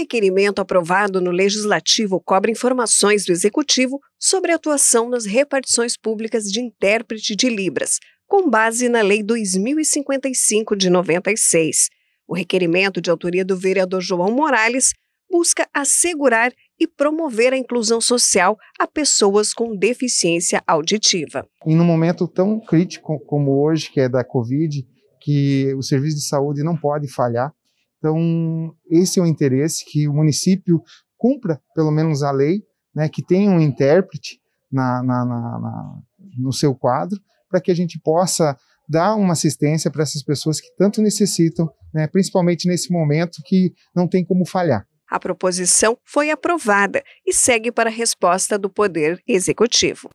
requerimento aprovado no Legislativo cobra informações do Executivo sobre a atuação nas repartições públicas de intérprete de Libras, com base na Lei 2055 de 96. O requerimento de autoria do vereador João Morales busca assegurar e promover a inclusão social a pessoas com deficiência auditiva. E num momento tão crítico como hoje, que é da Covid, que o serviço de saúde não pode falhar, então, esse é o interesse, que o município cumpra pelo menos a lei, né, que tenha um intérprete na, na, na, no seu quadro, para que a gente possa dar uma assistência para essas pessoas que tanto necessitam, né, principalmente nesse momento que não tem como falhar. A proposição foi aprovada e segue para a resposta do Poder Executivo.